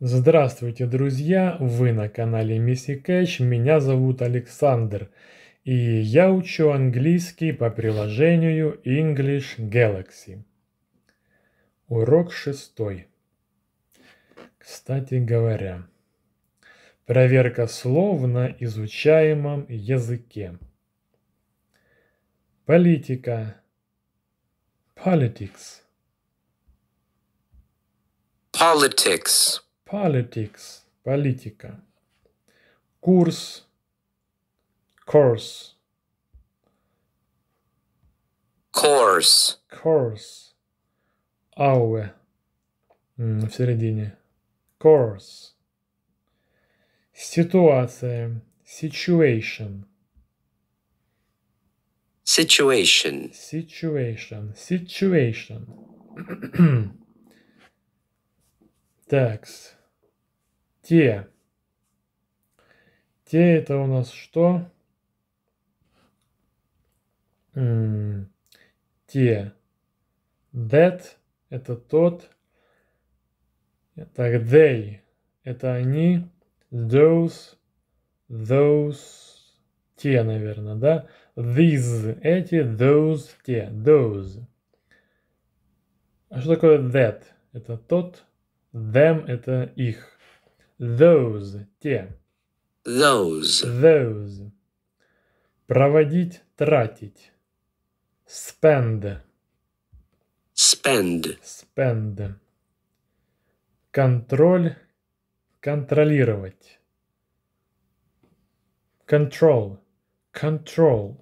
Здравствуйте, друзья! Вы на канале Мисси Кэч, меня зовут Александр, и я учу английский по приложению English Galaxy. Урок шестой. Кстати говоря, проверка слов на изучаемом языке. Политика. Politics. Politics. politics, politica, kurs, course, course, course, ауе, mm, в середине, course, ситуация, situation, Situation. Situation. Situation. Текст. те. Те это у нас что? те. That это тот. Так, they это они. Those, those, те, наверное, да? These, эти, those, те, those. А что такое that? Это тот, them это их. Those – те. Those. Those. Проводить, тратить. Spend. Spend. Spend. Контроль, контролировать. Control. Control.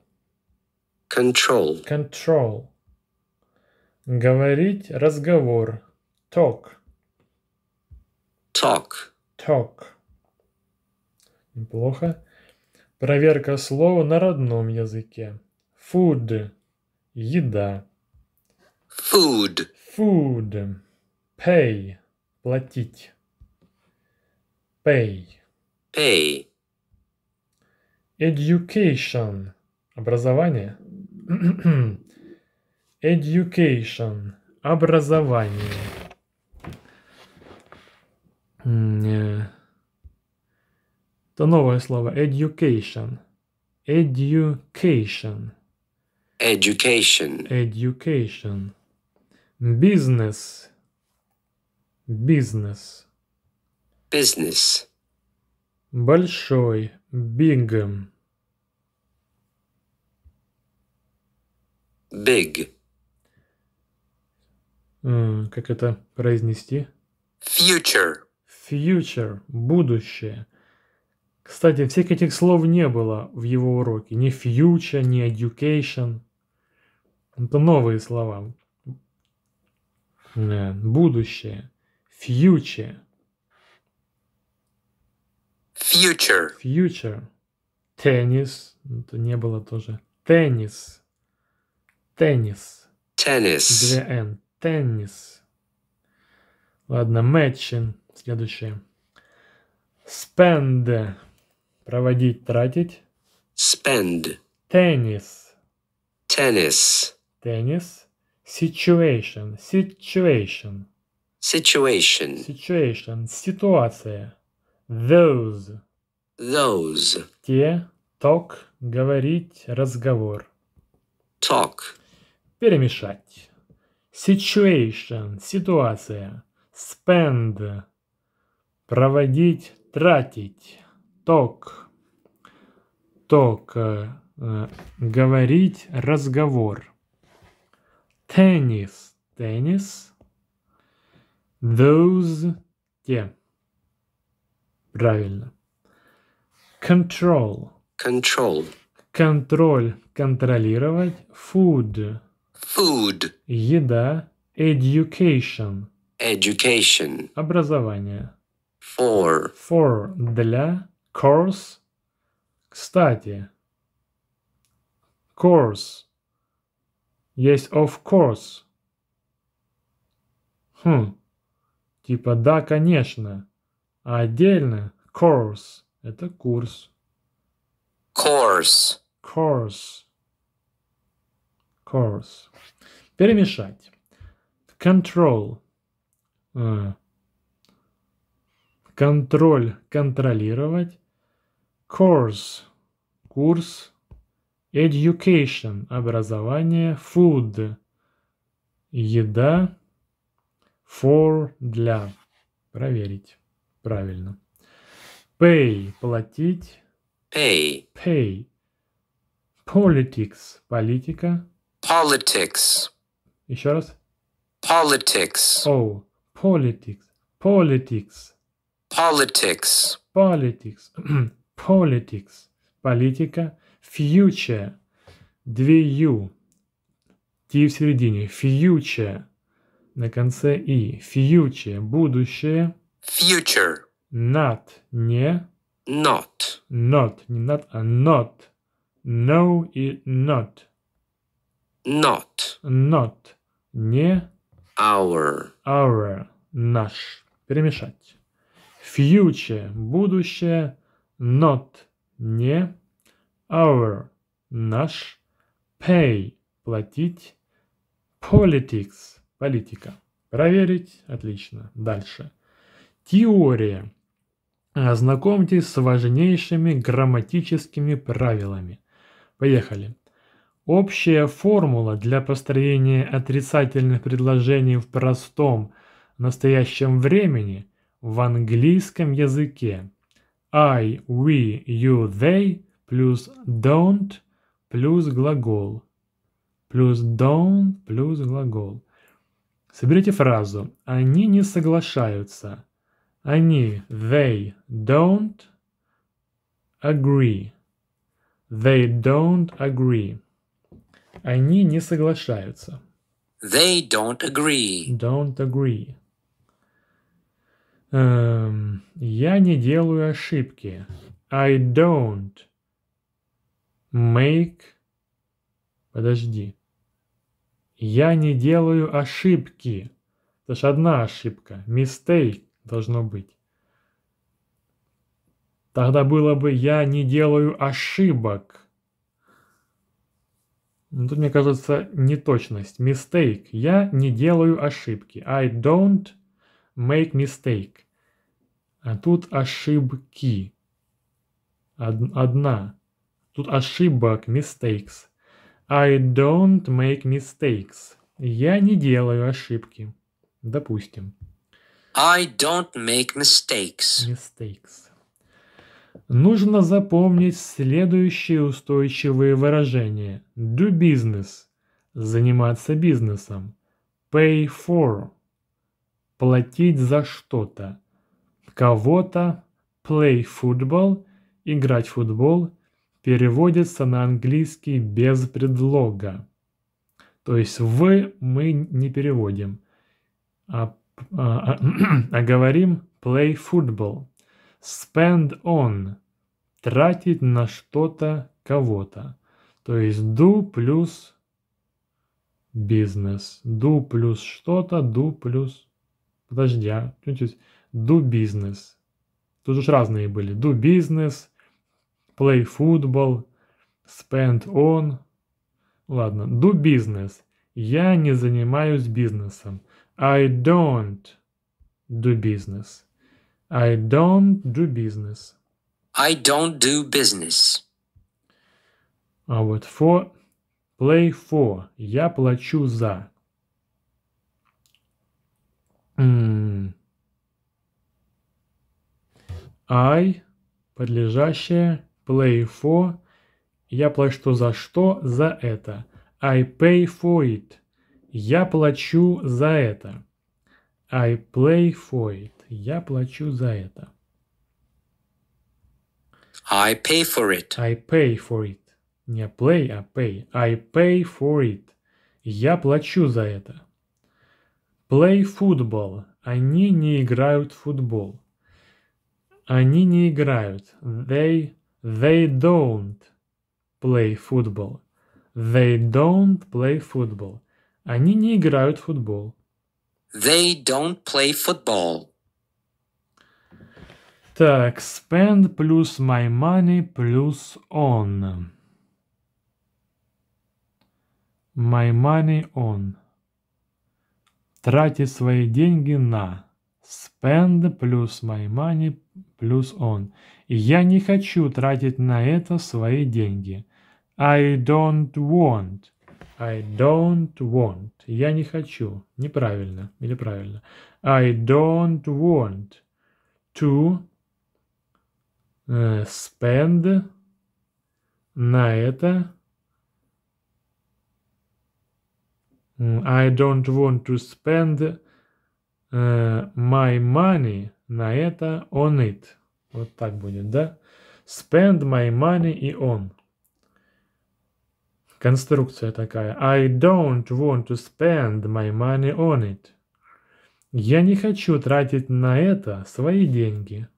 Control. Control. Говорить, разговор. Talk. Talk talk. Неплохо. Проверка слова на родном языке. Food. Еда. Food. Food. Pay. Платить. Pay. Pay. Education. Образование. Education. Образование. Это новое слово education. Education. Education. Education. Business. Business. Business. Большой. Big. Big. Как это произнести? Future. Future – будущее. Кстати, всех этих слов не было в его уроке. Ни future, ни education. Это новые слова. Э, будущее. Future. Future. Future. Теннис. Это не было тоже. Теннис. Теннис. Теннис. Две Н. Теннис. Ладно, matching. Следующее. Spend. Проводить, тратить. Spend. Теннис. Теннис. Теннис. Situation. Situation. Situation. Situation. Ситуация. Those. Those. Те. Talk. Говорить. Разговор. Talk. Перемешать. Situation. Ситуация. Spend проводить, тратить, ток, ток, э, говорить, разговор, теннис, теннис, those, те. Правильно. Control. Control. Контроль, контролировать. Food. Food. Еда. Education. Education. Образование. For. For. Для. Course. Кстати. Course. Есть of course. Хм. Типа да, конечно. А отдельно course. Это курс. Course. Course. Course. Перемешать. Control. Uh контроль – контролировать, course – курс, education – образование, food – еда, for – для. Проверить. Правильно. Pay – платить. Pay. Pay. Politics – политика. Politics. Еще раз. Politics. Oh, politics. Politics. Politics. Politics. Politics. Политика. Future. Две U. Т в середине. Future. На конце И. Future. Будущее. Future. Not. Не. Not. Not. Не not, а not. No и not. Not. Not. Не. Our. Our. Наш. Перемешать future – будущее, not – не, our – наш, pay – платить, politics – политика. Проверить – отлично. Дальше. Теория. Ознакомьтесь с важнейшими грамматическими правилами. Поехали. Общая формула для построения отрицательных предложений в простом настоящем времени – в английском языке. I, we, you, they плюс don't плюс глагол. Плюс don't плюс глагол. Соберите фразу. Они не соглашаются. Они, they don't agree. They don't agree. Они не соглашаются. They don't agree. Don't agree. Эм, я не делаю ошибки. I don't make... Подожди. Я не делаю ошибки. Это же одна ошибка. Mistake должно быть. Тогда было бы «я не делаю ошибок». Но ну, тут, мне кажется, неточность. Mistake. Я не делаю ошибки. I don't make mistake. А тут ошибки. Одна. Тут ошибок, mistakes. I don't make mistakes. Я не делаю ошибки. Допустим. I don't make mistakes. Mistakes. Нужно запомнить следующие устойчивые выражения. Do business. Заниматься бизнесом. Pay for платить за что-то, кого-то, play football, играть в футбол, переводится на английский без предлога. То есть вы мы не переводим, а, а, а, а говорим play football. Spend on – тратить на что-то кого-то. То есть do плюс бизнес. Do плюс что-то, do плюс подожди, а do business. Тут уж разные были. Do business, play football, spend on. Ладно, do business. Я не занимаюсь бизнесом. I don't do business. I don't do business. I don't do business. А вот for play for я плачу за. Mm. I, подлежащее, play for. Я плачу за что? За это. I pay for it. Я плачу за это. I play for it. Я плачу за это. I pay for it. I pay for it. Не play, а pay. I pay for it. Я плачу за это. Play football. Они не играют в футбол. Они не играют. They, they don't play football. They don't play football. Они не играют в футбол. They don't play football. Так, spend плюс my money плюс on. My money on тратить свои деньги на spend плюс my money плюс on И я не хочу тратить на это свои деньги. I don't want. I don't want. Я не хочу. Неправильно. Или правильно. I don't want to э, spend на это I don't want to spend uh, my money на это on it. Вот так будет, да? Spend my money и on. Конструкция такая. I don't want to spend my money on it. Я не хочу тратить на это свои деньги.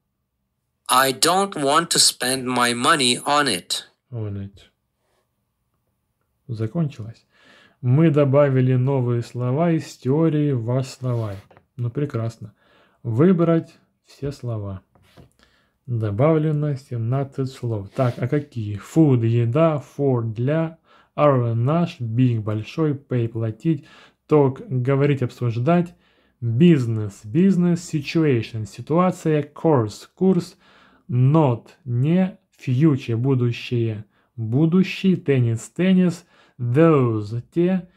I don't want to spend my money on it. On it. Закончилось. Мы добавили новые слова из теории в «Ваш словарь». Ну, прекрасно. Выбрать все слова. Добавлено 17 слов. Так, а какие? Food – еда, for – для, are – наш, big – большой, pay – платить, talk – говорить, обсуждать, business – бизнес, situation – ситуация, course – курс, not – не, future – будущее, будущий, теннис – теннис – those, те,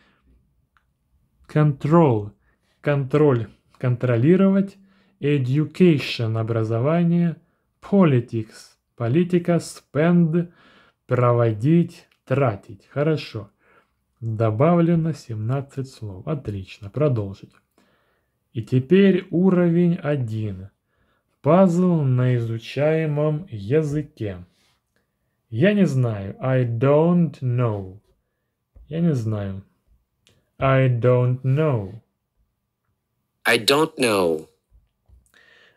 control, контроль, контролировать, education, образование, politics, политика, spend, проводить, тратить. Хорошо. Добавлено 17 слов. Отлично. Продолжить. И теперь уровень 1. Пазл на изучаемом языке. Я не знаю. I don't know. Я не знаю. I don't know. I don't know.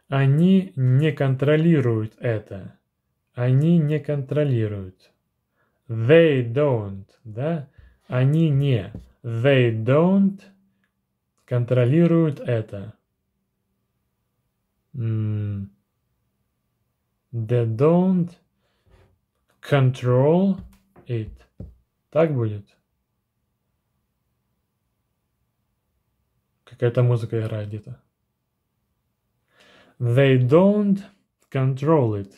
Они не контролируют это. Они не контролируют. They don't, да? Они не. They don't контролируют это. They don't control it. Так будет? какая-то музыка играет где-то. They don't control it.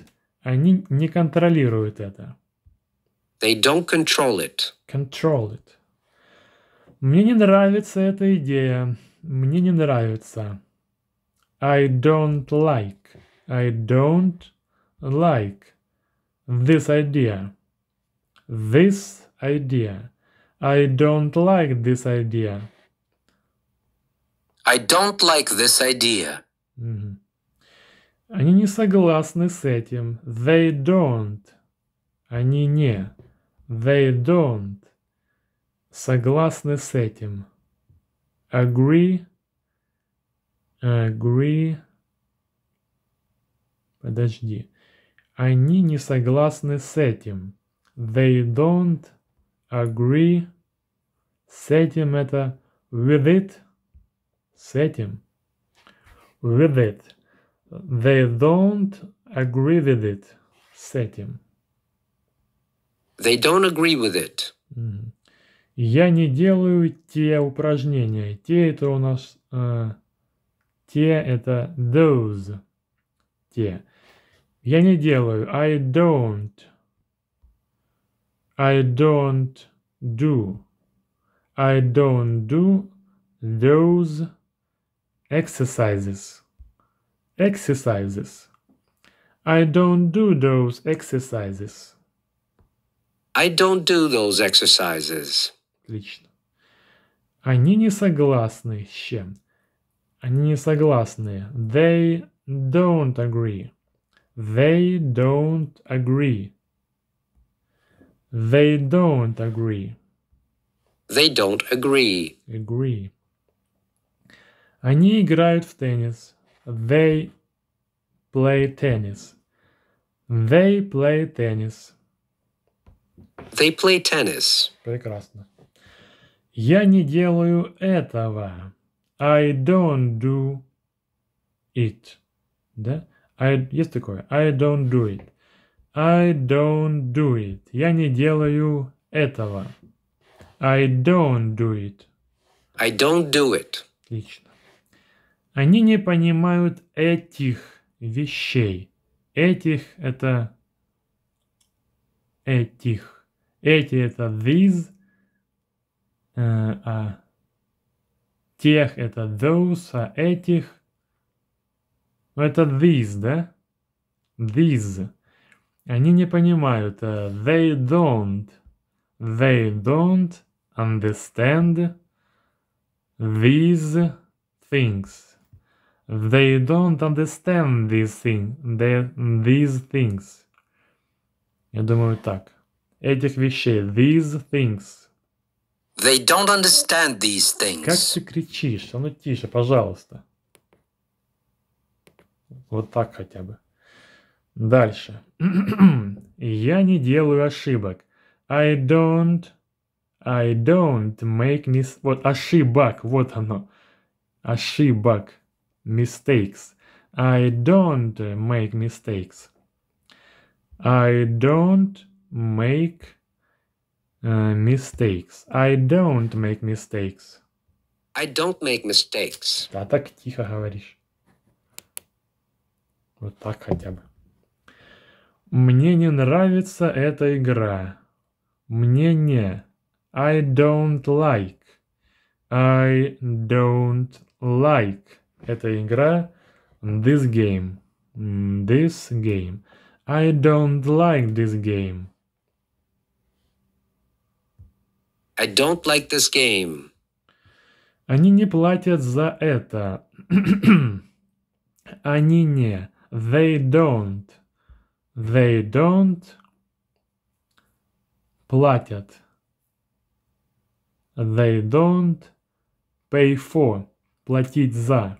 Они не контролируют это. They don't control it. Control it. Мне не нравится эта идея. Мне не нравится. I don't like. I don't like this idea. This idea. I don't like this idea. I don't like this idea. Они не согласны с этим. They don't. Они не. They don't. Согласны с этим. Agree. Agree. Подожди. Они не согласны с этим. They don't agree. С этим это with it с этим. With it. They don't agree with it. С этим. They don't agree with it. Я не делаю те упражнения. Те это у нас... Э, те это those. Те. Я не делаю. I don't. I don't do. I don't do those Exercises. Exercises. I don't do those exercises. I don't do those exercises. Отлично. Они не согласны с чем. Они не согласны. They don't agree. They don't agree. They don't agree. They don't agree. Agree. Они играют в теннис. They play tennis. They play tennis. They play tennis. Прекрасно. Я не делаю этого. I don't do it. Да? I, есть такое. I don't do it. I don't do it. Я не делаю этого. I don't do it. I don't do it. Отлично. Они не понимают этих вещей. Этих – это этих. Эти – это these, э, а тех – это those, а этих – это these, да? These. Они не понимают. Э, they don't. They don't understand these things. They don't understand these things. They, these things. Я думаю так. Этих вещей. These things. They don't understand these things. Как ты кричишь? А ну тише, пожалуйста. Вот так хотя бы. Дальше. Я не делаю ошибок. I don't... I don't make mis... Вот ошибок, вот оно. Ошибок mistakes. I don't make mistakes. I don't make uh, mistakes. I don't make mistakes. I don't make mistakes. А так тихо говоришь. Вот так хотя бы. Мне не нравится эта игра. Мне не. I don't like. I don't like. Это игра This game. This game. I don't like this game. I don't like this game. Они не платят за это. Они не. They don't. They don't платят. They don't pay for. Платить за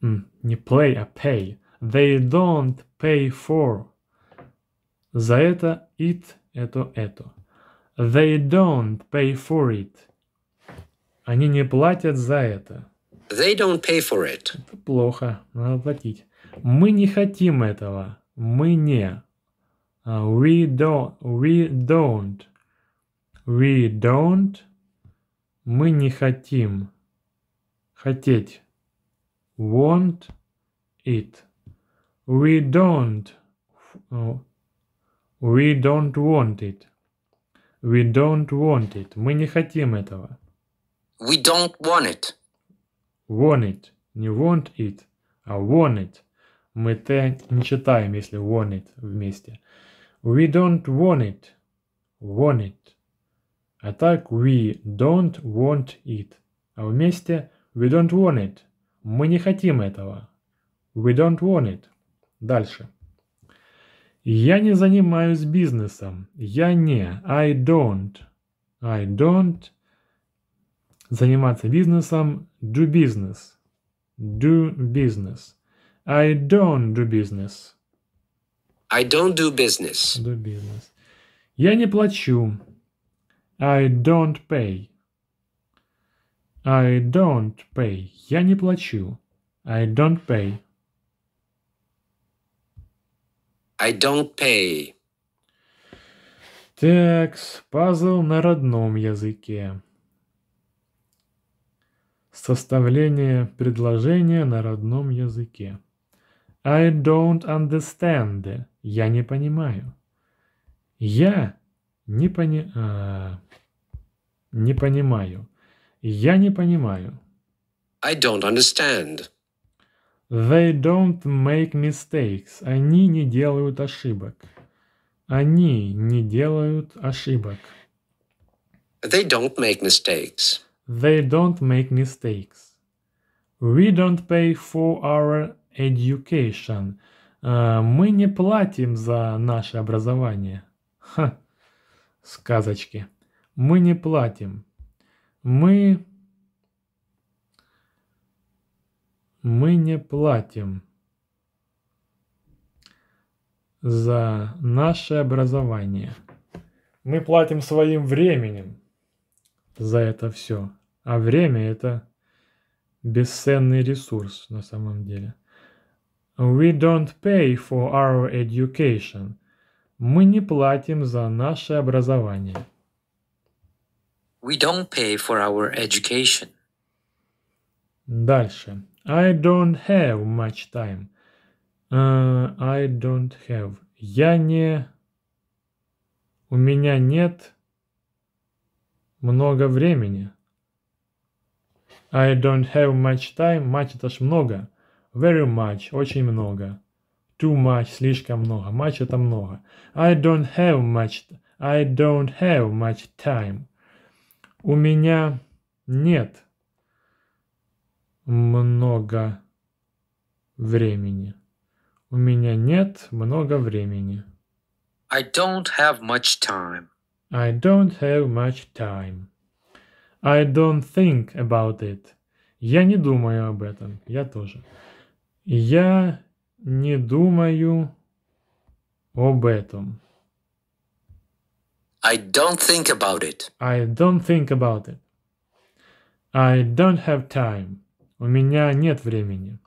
не play, а pay. They don't pay for. За это it – это это. They don't pay for it. Они не платят за это. They don't pay for it. Это плохо, надо платить. Мы не хотим этого. Мы не. А, we don't. We don't. We don't. Мы не хотим. Хотеть want it. We don't. We don't want it. We don't want it. Мы не хотим этого. We don't want it. Want it. Не want it, а want it. Мы Т не читаем, если want it вместе. We don't want it. Want it. А так we don't want it. А вместе we don't want it. Мы не хотим этого. We don't want it. Дальше. Я не занимаюсь бизнесом. Я не. I don't. I don't. Заниматься бизнесом. Do business. Do business. I don't do business. I don't do business. Do business. Я не плачу. I don't pay. I don't pay. Я не плачу. I don't pay. I don't pay. Текс, пазл на родном языке. Составление предложения на родном языке. I don't understand. Я не понимаю. Я не пони... А, не понимаю. Я не понимаю. I don't understand. They don't make mistakes. Они не делают ошибок. Они не делают ошибок. They don't make mistakes. They don't make mistakes. We don't pay for our education. Uh, мы не платим за наше образование. Ха, сказочки. Мы не платим. Мы, мы не платим за наше образование. Мы платим своим временем за это все. А время это бесценный ресурс на самом деле. We don't pay for our education. Мы не платим за наше образование. We don't pay for our education. Дальше. I don't have much time. Uh, I don't have. Я не... У меня нет много времени. I don't have much time. Much это ж много. Very much. Очень много. Too much. Слишком много. Much это много. I don't have much. I don't have much time. У меня нет много времени. У меня нет много времени. I don't have much time. I don't have much time. I don't think about it. Я не думаю об этом. Я тоже. Я не думаю об этом. I don't think about it. I don't think about it. I don't have time. У меня нет времени.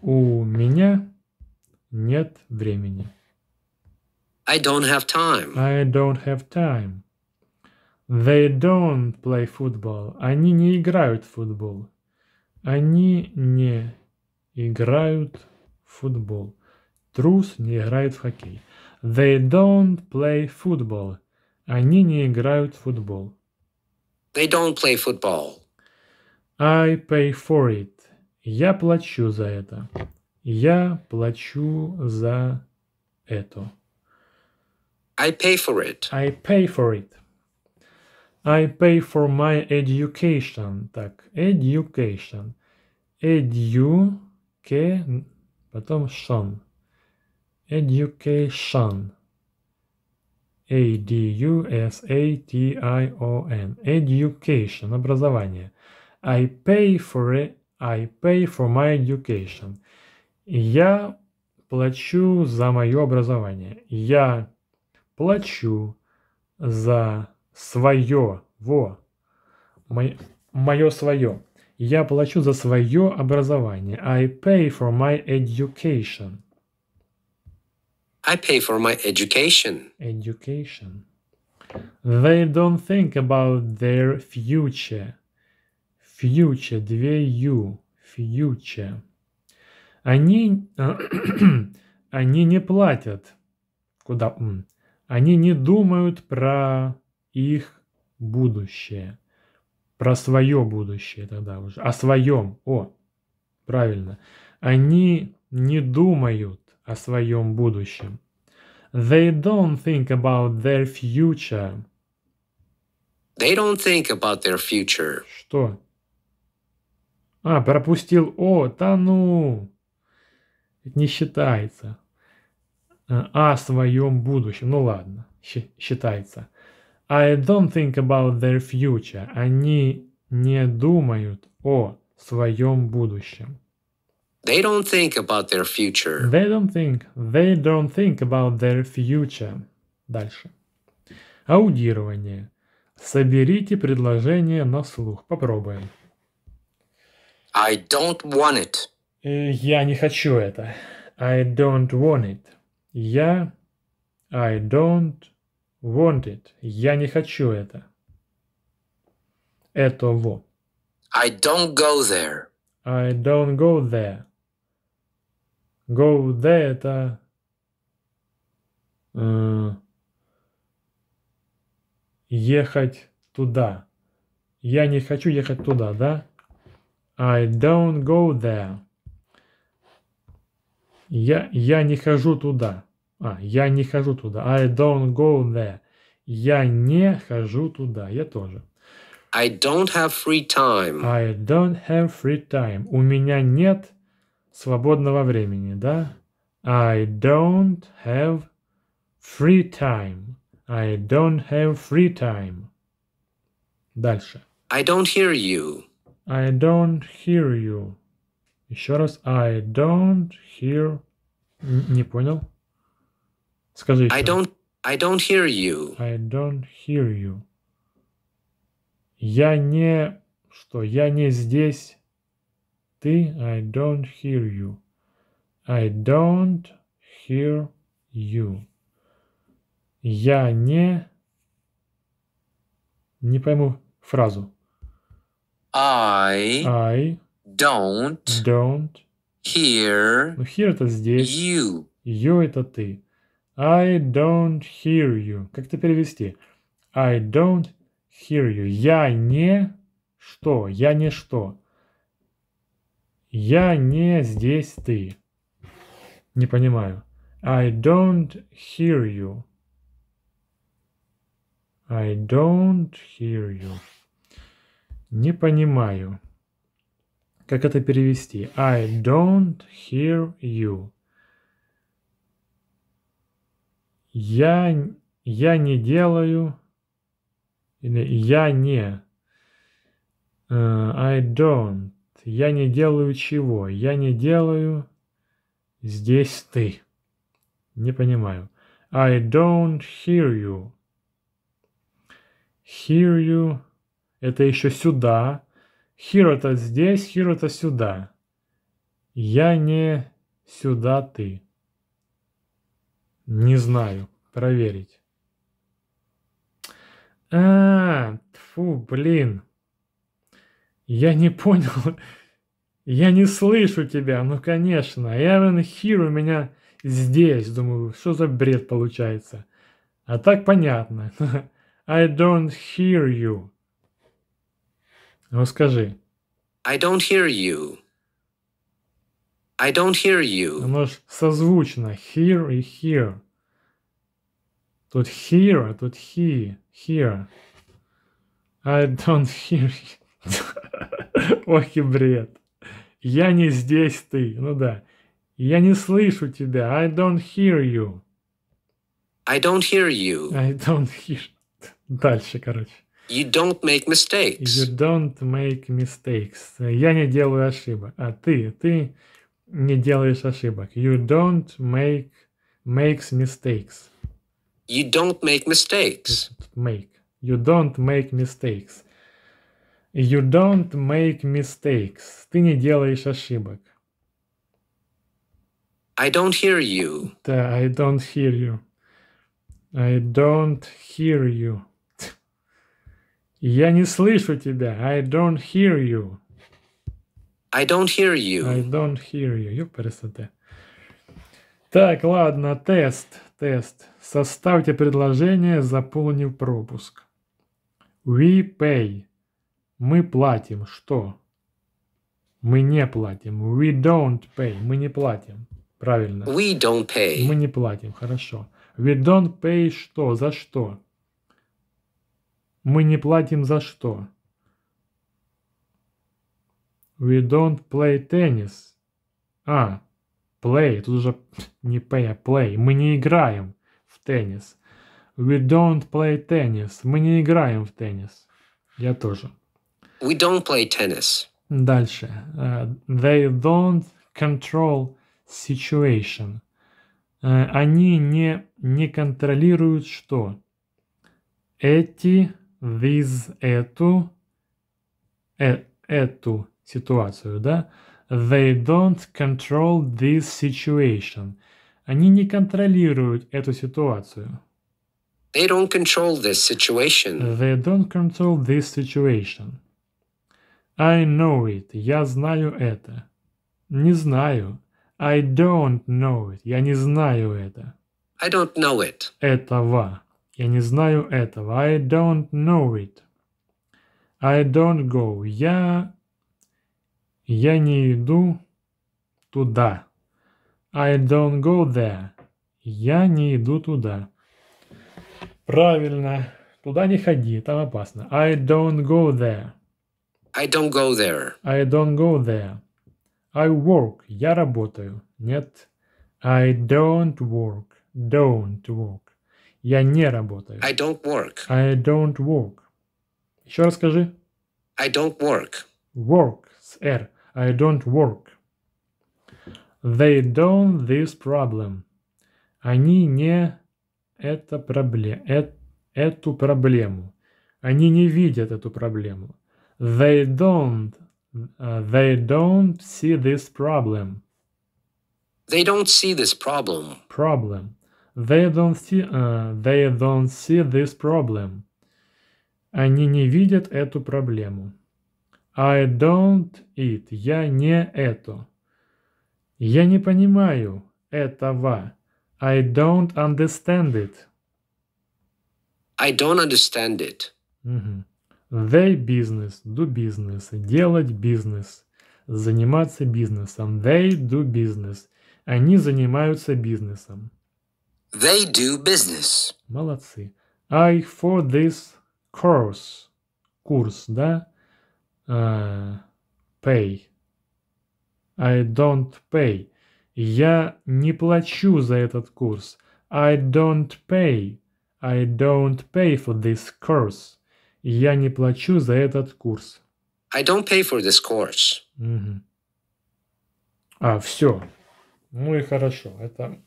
У меня нет времени. I don't have time. I don't have time. They don't play football. Они не играют в футбол. Они не играют в футбол. Трус не играет в хоккей. They don't play football. Они не играют в футбол. They don't play football. I pay for it. Я плачу за это. Я плачу за это. I pay for it. I pay for it. I pay for my education. Так, education. Edu, потом шон. Education. A-D-U-S-A-T-I-O-N. Education. Образование. I pay for it. I pay for my education. Я плачу за мое образование. Я плачу за свое. Во. Мое, мое свое. Я плачу за свое образование. I pay for my education. I pay for my education. Education. They don't think about their future. Future, две U, future. Они, э, они не платят. Куда? Они не думают про их будущее. Про свое будущее тогда уже. О своем. О, правильно. Они не думают о своем будущем. They don't think about their future. They don't think about their future. Что? А, пропустил О, да ну. не считается. Э, о своем будущем. Ну ладно, считается. I don't think about their future. Они не думают о своем будущем. They don't think about their future. They don't think. They don't think about their future. Дальше. Аудирование. Соберите предложение на слух. Попробуем. I don't want it. Я не хочу это. I don't want it. Я... I don't want it. Я не хочу это. Это Этого. I don't go there. I don't go there. Go there это... Э, ехать туда. Я не хочу ехать туда, да? I don't go there. Я, я не хожу туда. А, я не хожу туда. I don't go there. Я не хожу туда. Я тоже. I don't have free time. I don't have free time. У меня нет свободного времени, да? I don't have free time. I don't have free time. Дальше. I don't hear you. I don't hear you. Еще раз. I don't hear... Не понял. Скажи еще. I don't, I don't hear you. I don't hear you. Я не... Что? Я не здесь. Ты I don't hear you. I don't hear you. Я не... Не пойму фразу. I, I don't, don't hear ну, hear это здесь. You. You это ты. I don't hear you. Как это перевести? I don't hear you. Я не что? Я не что? Я не здесь ты. Не понимаю. I don't hear you. I don't hear you. Не понимаю. Как это перевести? I don't hear you. Я, я не делаю. Или я не. Uh, I don't. Я не делаю чего? Я не делаю... Здесь ты. Не понимаю. I don't hear you. Hear you. Это еще сюда. Hear это здесь, hear это сюда. Я не сюда ты. Не знаю. Проверить. А, тфу, блин. Я не понял. Я не слышу тебя. Ну, конечно. я Эвен Хир у меня здесь. Думаю, что за бред получается. А так понятно. I don't hear you. Ну, скажи. I don't hear you. I don't hear you. Оно ж созвучно. Hear и hear. Тут hear, а тут he. Hear. I don't hear you. Ох и бред. Я не здесь ты. Ну да. Я не слышу тебя. I don't hear you. I don't hear you. I don't hear. Дальше, короче. You don't make mistakes. You don't make mistakes. Я не делаю ошибок. А ты, ты не делаешь ошибок. You don't make makes mistakes. You don't make mistakes. Make. You don't make mistakes. You don't make mistakes. Ты не делаешь ошибок. I don't hear you. Да, I don't hear you. I don't hear you. Я не слышу тебя. I don't hear you. I don't hear you. I don't hear you. Ёпарасоте. Так, ладно, тест, тест. Составьте предложение, заполнив пропуск. We pay. Мы платим что? Мы не платим. We don't pay. Мы не платим. Правильно. We don't pay. Мы не платим. Хорошо. We don't pay что? За что? Мы не платим за что? We don't play tennis. А, play. Тут уже не pay, а play. Мы не играем в теннис. We don't play tennis. Мы не играем в теннис. Я тоже. We don't play tennis. Дальше. Uh, they don't control situation. Uh, они не, не контролируют что? Эти, these, эту, э, эту ситуацию, да? They don't control this situation. Они не контролируют эту ситуацию. They don't control this situation. They don't control this situation. I know it. Я знаю это. Не знаю. I don't know it. Я не знаю это. I don't know it. Этого. Я не знаю этого. I don't know it. I don't go. Я... Я не иду туда. I don't go there. Я не иду туда. Правильно. Туда не ходи, там опасно. I don't go there. I don't go there. I don't go there. I work. Я работаю. Нет. I don't work. Don't work. Я не работаю. I don't work. I don't work. Еще раз скажи. I don't work. Work с R. I don't work. They don't this problem. Они не это пробле... э... эту проблему. Они не видят эту проблему. They don't. They don't see this problem. They don't see this problem. Problem. They don't see, uh, they don't see this problem. Они не видят эту проблему. I don't eat. Я не это. Я не понимаю этого. I don't understand it. I don't understand it. Угу. They business, do business, делать бизнес, заниматься бизнесом. They do business. Они занимаются бизнесом. They do business. Молодцы. I for this course. Курс, да? Uh, pay. I don't pay. Я не плачу за этот курс. I don't pay. I don't pay for this course. Я не плачу за этот курс. I don't pay for this course. Угу. А, все. Ну и хорошо. Это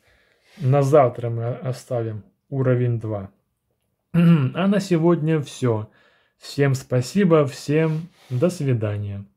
на завтра мы оставим уровень 2. А на сегодня все. Всем спасибо, всем до свидания.